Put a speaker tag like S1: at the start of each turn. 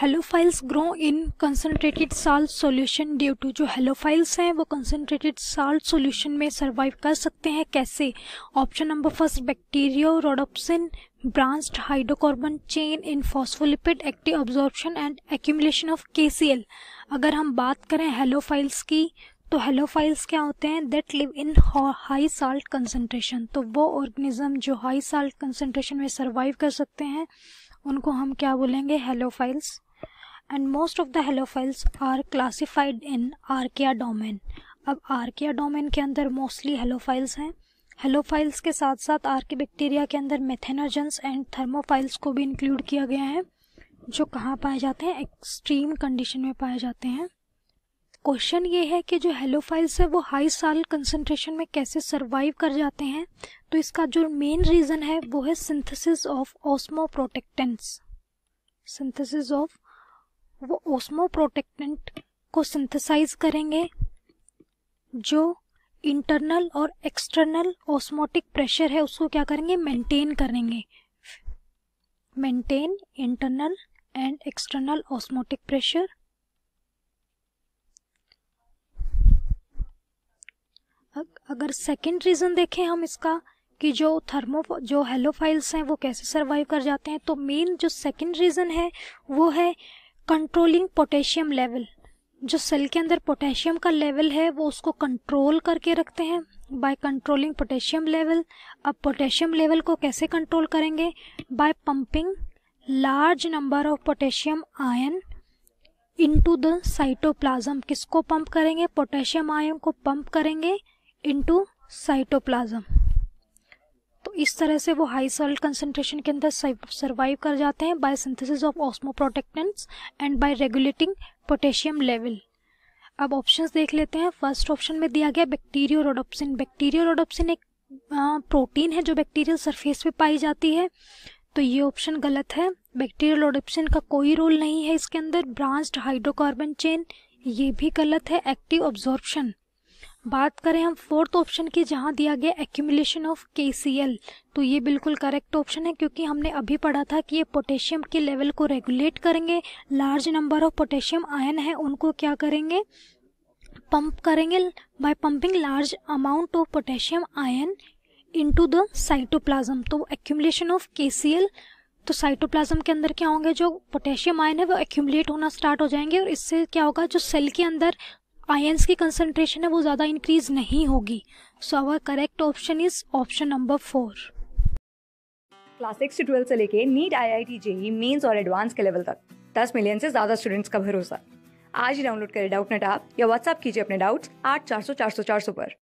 S1: halophiles grow in
S2: concentrated salt solution due to जो halophiles हैं वो कंसनट्रेटेड साल्ट सॉल्यूशन में सर्वाइव कर सकते हैं कैसे option number first bacteriorhodopsin branched hydrocarbon chain in phospholipid active absorption and accumulation of L अगर हम बात करें हेलोफाइल्स की तो हेलोफाइल्स क्या होते हैं that live in high salt concentration तो वो ऑर्गेनिज्म जो हाई साल्ट कंसनट्रेशन में सर्वाइव कर सकते हैं उनको हम क्या बोलेंगे halophiles and most of the halophiles are classified in archaea domain अब आर्किया डोमेन के अंदर मोस्टली हेलोफाइल्स हैं हेलोफाइल्स के साथ साथ आर्के बैक्टीरिया के अंदर मेथेनोजेंस एंड थर्मोफाइल्स को भी इंक्लूड किया गया है जो कहाँ पाए जाते हैं एक्सट्रीम कंडीशन में पाए जाते हैं क्वेश्चन ये है कि जो हेलोफाइल्स है वो हाई साल कंसनट्रेशन में कैसे सर्वाइव कर जाते हैं तो इसका जो मेन रीज़न है वो है synthesis of osmoprotectants synthesis of वो ओस्मो प्रोटेक्टेंट को सिंथेसाइज करेंगे जो इंटरनल और एक्सटर्नल ओस्मोटिक प्रेशर है उसको क्या करेंगे मेंटेन करेंगे maintain internal and external osmotic pressure अगर सेकंड रीज़न देखें हम इसका कि जो थर्मो जो हेलोफाइल्स हैं वो कैसे सरवाइव कर जाते हैं तो मेन जो सेकंड रीज़न है वो है कंट्रोलिंग पोटेशियम लेवल जो सेल के अंदर पोटेशियम का लेवल है वो उसको कंट्रोल करके रखते हैं बाय कंट्रोलिंग पोटेशियम लेवल अब पोटेशियम लेवल को कैसे कंट्रोल करेंगे by pumping large number of potassium ion into the cytoplasm किसको पंप करेंगे पोटेशियम आयन को पंप करेंगे इनटू साइटोप्लाज्म इस तरह से वो हाई सॉल्ट कंसेंट्रेशन के अंदर सर्वाइव कर जाते हैं by synthesis of osmoprotectants and by regulating potassium level अब ऑप्शंस देख लेते हैं फर्स्ट ऑप्शन में दिया गया बैक्टीरियो रोडोप्सिन बैक्टीरियो रोडोप्सिन एक प्रोटीन है जो बैक्टीरियल सरफेस पे पाई जाती है तो ये ऑप्शन गलत है बैक्टीरियल रोडोप्सिन का कोई रोल नहीं है इसके अंदर ब्रांच्ड हाइड्रोकार्बन चेन ये भी गलत है एक्टिव ऑब्जॉर्प्शन बात करें हम फोर्थ ऑप्शन की जहाँ दिया गया एक्यूमुलेशन ऑफ के तो ये बिल्कुल करेक्ट ऑप्शन है क्योंकि हमने अभी पढ़ा था कि ये पोटेशियम के लेवल को रेगुलेट करेंगे large number of potassium ion है उनको क्या करेंगे पंप करेंगे by pumping large amount of potassium ion into the cytoplasm तो एक्यूमुलेशन ऑफ के तो साइटोप्लाज्म के अंदर क्या होंगे जो पोटेशियम आयन है वो एक्यूमलेट होना स्टार्ट हो जाएंगे और इससे क्या होगा जो सेल के अंदर आयंस की कंसंट्रेशन है वो ज़्यादा इंक्रीज नहीं होगी
S1: so our correct option
S2: is option number four
S1: class six to twelfth से लेके NEET I I T JEE mains और एडवांस के लेवल तक दस मिलियन से ज़्यादा स्टूडेंट्स का भरोसा आज ही डाउनलोड करें डाउट नेट आप या व्हाट्सअप कीजिए अपने डाउट्स आठ चार सौ चार सौ चार सौ पर